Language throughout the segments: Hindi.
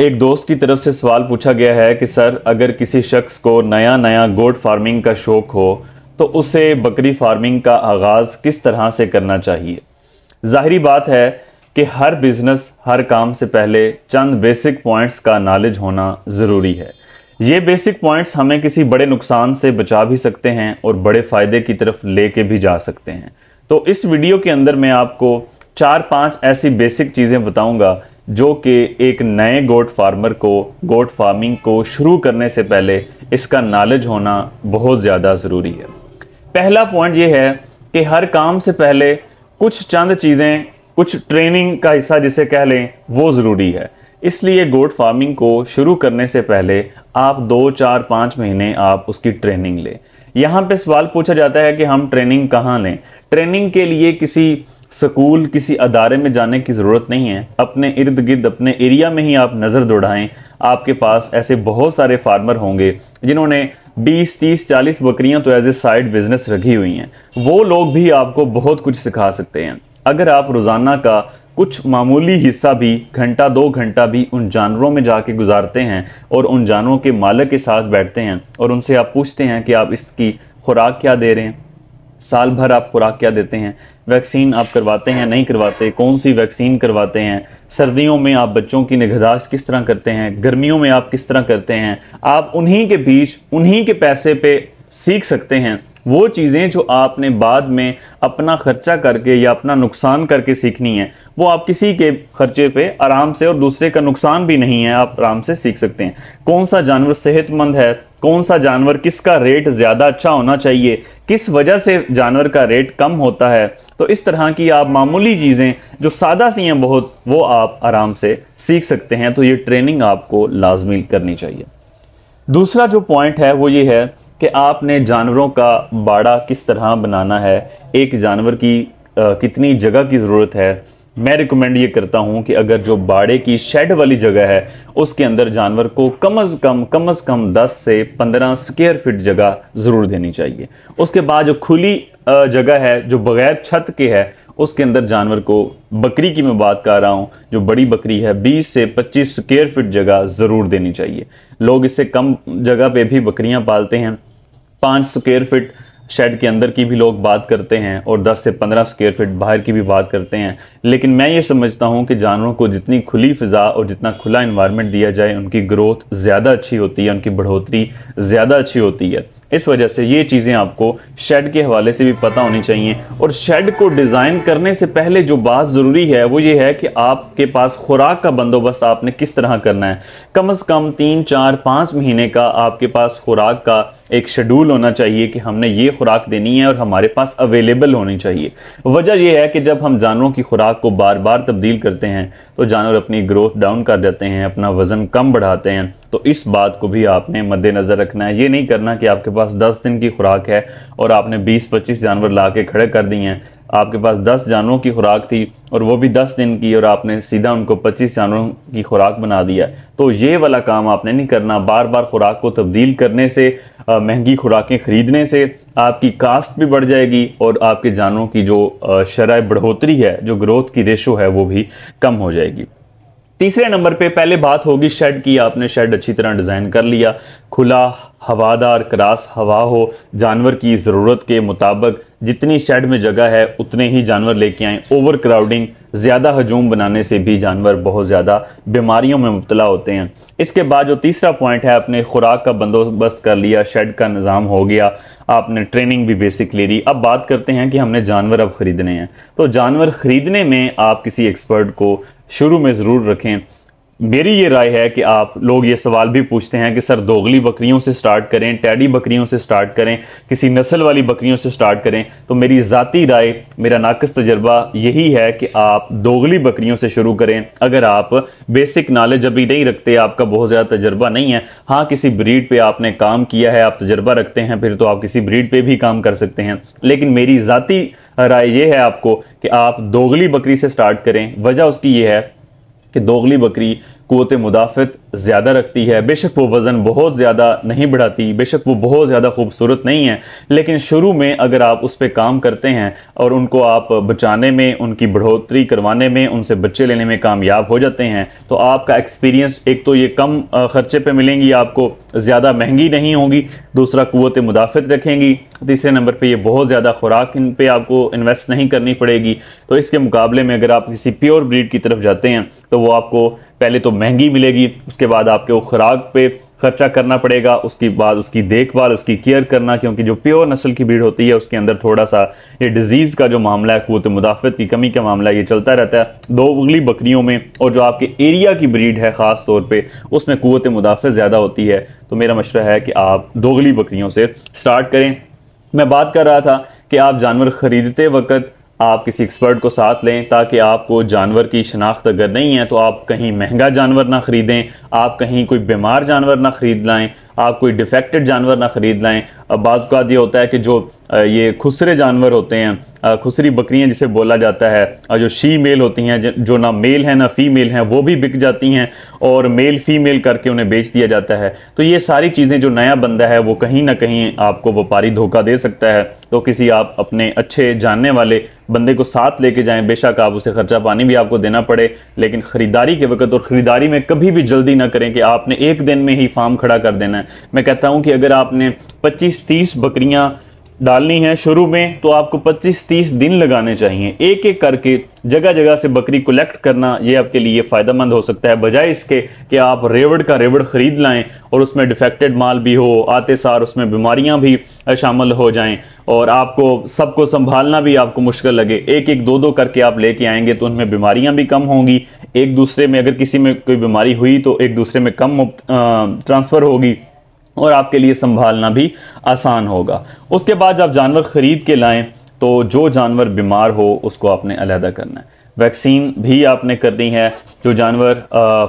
एक दोस्त की तरफ से सवाल पूछा गया है कि सर अगर किसी शख्स को नया नया गोट फार्मिंग का शौक़ हो तो उसे बकरी फार्मिंग का आगाज़ किस तरह से करना चाहिए ज़ाहरी बात है कि हर बिज़नेस हर काम से पहले चंद बेसिक पॉइंट्स का नॉलेज होना ज़रूरी है ये बेसिक पॉइंट्स हमें किसी बड़े नुकसान से बचा भी सकते हैं और बड़े फ़ायदे की तरफ ले के भी जा सकते हैं तो इस वीडियो के अंदर मैं आपको चार पाँच ऐसी बेसिक चीज़ें बताऊँगा जो कि एक नए गोट फार्मर को गोट फार्मिंग को शुरू करने से पहले इसका नॉलेज होना बहुत ज़्यादा ज़रूरी है पहला पॉइंट ये है कि हर काम से पहले कुछ चंद चीज़ें कुछ ट्रेनिंग का हिस्सा जिसे कह लें वो ज़रूरी है इसलिए गोट फार्मिंग को शुरू करने से पहले आप दो चार पाँच महीने आप उसकी ट्रेनिंग लें यहाँ पे सवाल पूछा जाता है कि हम ट्रेनिंग कहाँ लें ट्रेनिंग के लिए किसी स्कूल किसी अदारे में जाने की ज़रूरत नहीं है अपने इर्द गिर्द अपने एरिया में ही आप नज़र दौड़ाएं आपके पास ऐसे बहुत सारे फार्मर होंगे जिन्होंने 20, 30, 40 बकरियां तो एज ए साइड बिजनेस रखी हुई हैं वो लोग भी आपको बहुत कुछ सिखा सकते हैं अगर आप रोज़ाना का कुछ मामूली हिस्सा भी घंटा दो घंटा भी उन जानवरों में जाके गुजारते हैं और उन जानवरों के मालक के साथ बैठते हैं और उनसे आप पूछते हैं कि आप इसकी खुराक क्या दे रहे हैं साल भर आप खुराक क्या देते हैं वैक्सीन आप करवाते हैं नहीं करवाते कौन सी वैक्सीन करवाते हैं सर्दियों में आप बच्चों की निगहदाश्त किस तरह करते हैं गर्मियों में आप किस तरह करते हैं आप उन्हीं के बीच उन्हीं के पैसे पे सीख सकते हैं वो चीज़ें जो आपने बाद में अपना खर्चा करके या अपना नुकसान करके सीखनी है वो आप किसी के खर्चे पे आराम से और दूसरे का नुकसान भी नहीं है आप आराम से सीख सकते हैं कौन सा जानवर सेहतमंद है कौन सा जानवर किसका रेट ज़्यादा अच्छा होना चाहिए किस वजह से जानवर का रेट कम होता है तो इस तरह की आप मामूली चीज़ें जो सादा सी हैं बहुत वो आप आराम से सीख सकते हैं तो ये ट्रेनिंग आपको लाजमी करनी चाहिए दूसरा जो पॉइंट है वो ये है कि आपने जानवरों का बाड़ा किस तरह बनाना है एक जानवर की आ, कितनी जगह की ज़रूरत है मैं रिकमेंड ये करता हूँ कि अगर जो बाड़े की शेड वाली जगह है उसके अंदर जानवर को कम अज़ कम कम अज़ कम 10 से 15 स्क्वेयर फीट जगह ज़रूर देनी चाहिए उसके बाद जो खुली जगह है जो बगैर छत के है उसके अंदर जानवर को बकरी की मैं बात कर रहा हूँ जो बड़ी बकरी है 20 से 25 स्क्वेयर फीट जगह ज़रूर देनी चाहिए लोग इससे कम जगह पे भी बकरियाँ पालते हैं पाँच स्क्वेयर फीट शेड के अंदर की भी लोग बात करते हैं और 10 से 15 स्क्वायर फीट बाहर की भी बात करते हैं लेकिन मैं ये समझता हूँ कि जानवरों को जितनी खुली फ़िज़ा और जितना खुला इन्वायरमेंट दिया जाए उनकी ग्रोथ ज़्यादा अच्छी होती है उनकी बढ़ोतरी ज़्यादा अच्छी होती है इस वजह से ये चीज़ें आपको शेड के हवाले से भी पता होनी चाहिए और शेड को डिज़ाइन करने से पहले जो बात ज़रूरी है वो ये है कि आपके पास खुराक का बंदोबस्त आपने किस तरह करना है कम अज़ कम तीन चार पाँच महीने का आपके पास खुराक का एक शेड्यूल होना चाहिए कि हमने ये खुराक देनी है और हमारे पास अवेलेबल होनी चाहिए वजह यह है कि जब हम जानवरों की खुराक को बार बार तब्दील करते हैं तो जानवर अपनी ग्रोथ डाउन कर देते हैं अपना वज़न कम बढ़ाते हैं तो इस बात को भी आपने मद्देनज़र रखना है ये नहीं करना कि आपके पास दस दिन की खुराक है और आपने बीस पच्चीस जानवर ला के खड़े कर दिए हैं आपके पास दस जानवरों की खुराक थी और वो भी दस दिन की और आपने सीधा उनको पच्चीस जानवरों की खुराक बना दिया तो ये वाला काम आपने नहीं करना बार बार खुराक को तब्दील करने से महंगी खुराकें ख़रीदने से आपकी कास्ट भी बढ़ जाएगी और आपके जानवरों की जो शराय बढ़ोतरी है जो ग्रोथ की रेशो है वो भी कम हो जाएगी तीसरे नंबर पे पहले बात होगी शेड की आपने शेड अच्छी तरह डिज़ाइन कर लिया खुला हवादार क्रास हवा हो जानवर की ज़रूरत के मुताबिक जितनी शेड में जगह है उतने ही जानवर लेके आएँ ओवर क्राउडिंग ज़्यादा हजूम बनाने से भी जानवर बहुत ज़्यादा बीमारियों में मुबतला होते हैं इसके बाद जो तीसरा पॉइंट है आपने खुराक का बंदोबस्त कर लिया शेड का निज़ाम हो गया आपने ट्रेनिंग भी बेसिक ले ली अब बात करते हैं कि हमने जानवर अब ख़रीदने हैं तो जानवर ख़रीदने में आप किसी एक्सपर्ट को शुरू में ज़रूर रखें मेरी ये राय है कि आप लोग ये सवाल भी पूछते हैं कि सर दोगली बकरियों से स्टार्ट करें टैडी बकरियों से स्टार्ट करें किसी नस्ल वाली बकरियों से स्टार्ट करें तो मेरी ज़ाती राय मेरा नाकस तजर्बा यही है कि आप दोगली बकरियों से शुरू करें अगर आप बेसिक नॉलेज अभी नहीं रखते आपका बहुत ज़्यादा तजर्बा नहीं है हाँ किसी ब्रीड पर आपने काम किया है आप तजर्बा रखते हैं फिर तो आप किसी ब्रीड पर भी काम कर सकते हैं लेकिन मेरी ज़ाती राय ये है आपको कि आप दोगली बकरी से स्टार्ट करें वजह उसकी ये है कि दोगली बकरी कुत मुदाफ़त ज़्यादा रखती है बेशक वो वज़न बहुत ज़्यादा नहीं बढ़ाती बेशक वो बहुत ज़्यादा खूबसूरत नहीं है लेकिन शुरू में अगर आप उस पर काम करते हैं और उनको आप बचाने में उनकी बढ़ोतरी करवाने में उनसे बच्चे लेने में कामयाब हो जाते हैं तो आपका एक्सपीरियंस एक तो ये कम ख़र्चे पर मिलेंगी आपको ज़्यादा महंगी नहीं होगी दूसरा कुत मुदाफ़त रखेंगी तीसरे नंबर पर यह बहुत ज़्यादा खुराक इन पर आपको इन्वेस्ट नहीं करनी पड़ेगी तो इसके मुकाबले में अगर आप किसी प्योर ब्रीड की तरफ जाते हैं तो वो आपको पहले तो महंगी मिलेगी उसके बाद आपको खुराक पे खर्चा करना पड़ेगा उसके बाद उसकी देखभाल उसकी केयर करना क्योंकि जो प्योर नस्ल की भीड़ होती है उसके अंदर थोड़ा सा ये डिजीज़ का जो मामला है कुत मुदाफ़त की कमी का मामला ये चलता रहता है दोगली बकरियों में और जो आपके एरिया की ब्रीड है ख़ास तौर पर उसमें कुत मुदाफ़त ज़्यादा होती है तो मेरा मशरा है कि आप दोगली बकरियों से स्टार्ट करें मैं बात कर रहा था कि आप जानवर ख़रीदते वक्त आप किसी एक्सपर्ट को साथ लें ताकि आपको जानवर की शनाख्त अगर नहीं है तो आप कहीं महंगा जानवर ना ख़रीदें आप कहीं कोई बीमार जानवर ना ख़रीद लाएँ आप कोई डिफेक्टेड जानवर ना ख़रीद लाएँ बाज़ात ये होता है कि जो ये खुसरे जानवर होते हैं खुसरी बकरियां जिसे बोला जाता है और जो शी मेल होती हैं जो ना मेल हैं ना फीमेल हैं वो भी बिक जाती हैं और मेल फीमेल करके उन्हें बेच दिया जाता है तो ये सारी चीज़ें जो नया बंदा है वो कहीं ना कहीं आपको व्यापारी धोखा दे सकता है तो किसी आप अपने अच्छे जानने वाले बंदे को साथ लेके जाएं बेशक आप उसे खर्चा पानी भी आपको देना पड़े लेकिन ख़रीदारी के वक्त और ख़रीदारी में कभी भी जल्दी ना करें कि आपने एक दिन में ही फार्म खड़ा कर देना है मैं कहता हूँ कि अगर आपने 25-30 बकरियाँ डालनी है शुरू में तो आपको 25-30 दिन लगाने चाहिए एक एक करके जगह जगह से बकरी कलेक्ट करना ये आपके लिए फ़ायदेमंद हो सकता है बजाय इसके कि आप रेवड़ का रेवड़ ख़रीद लाएं और उसमें डिफेक्टेड माल भी हो आते सार उसमें बीमारियां भी शामिल हो जाएं और आपको सबको संभालना भी आपको मुश्किल लगे एक एक दो दो करके आप लेके आएंगे तो उनमें बीमारियां भी कम होंगी एक दूसरे में अगर किसी में कोई बीमारी हुई तो एक दूसरे में कम ट्रांसफ़र होगी और आपके लिए संभालना भी आसान होगा उसके बाद जब जानवर ख़रीद के लाएं तो जो जानवर बीमार हो उसको आपने अलहदा करना है वैक्सीन भी आपने करनी है जो जानवर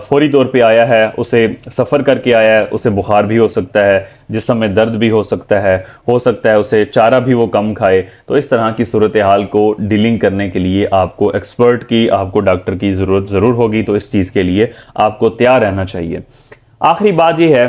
फौरी तौर पे आया है उसे सफ़र करके आया है उसे बुखार भी हो सकता है जिसम में दर्द भी हो सकता है हो सकता है उसे चारा भी वो कम खाए तो इस तरह की सूरत हाल को डीलिंग करने के लिए आपको एक्सपर्ट की आपको डॉक्टर की ज़रूरत ज़रूर होगी तो इस चीज़ के लिए आपको तैयार रहना चाहिए आखिरी बात यह है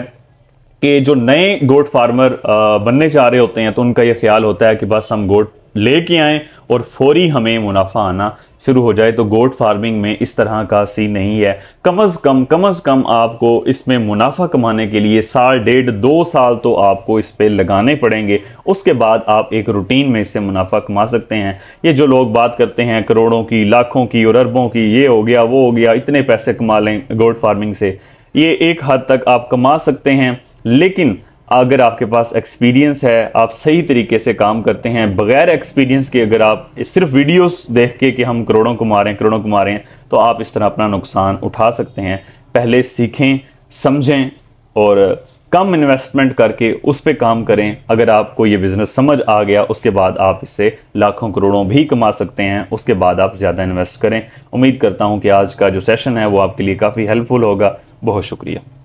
कि जो नए गोट फार्मर बनने जा रहे होते हैं तो उनका यह ख्याल होता है कि बस हम गोट लेके आएँ और फौरी हमें मुनाफा आना शुरू हो जाए तो गोट फार्मिंग में इस तरह का सीन नहीं है कम अज़ कम कम अज़ कम आपको इसमें मुनाफा कमाने के लिए साल डेढ़ दो साल तो आपको इस पर लगाने पड़ेंगे उसके बाद आप एक रूटीन में इससे मुनाफा कमा सकते हैं ये जो लोग बात करते हैं करोड़ों की लाखों की और अरबों की ये हो गया वो हो गया इतने पैसे कमा लें गोट फार्मिंग से ये एक हद तक आप कमा सकते हैं लेकिन अगर आपके पास एक्सपीरियंस है आप सही तरीके से काम करते हैं बगैर एक्सपीरियंस के अगर आप सिर्फ वीडियोस देख के कि हम करोड़ों को मारें करोड़ों को मारें तो आप इस तरह अपना नुकसान उठा सकते हैं पहले सीखें समझें और कम इन्वेस्टमेंट करके उस पर काम करें अगर आपको ये बिज़नेस समझ आ गया उसके बाद आप इससे लाखों करोड़ों भी कमा सकते हैं उसके बाद आप ज़्यादा इन्वेस्ट करें उम्मीद करता हूँ कि आज का जो सेशन है वो आपके लिए काफ़ी हेल्पफुल होगा बहुत शुक्रिया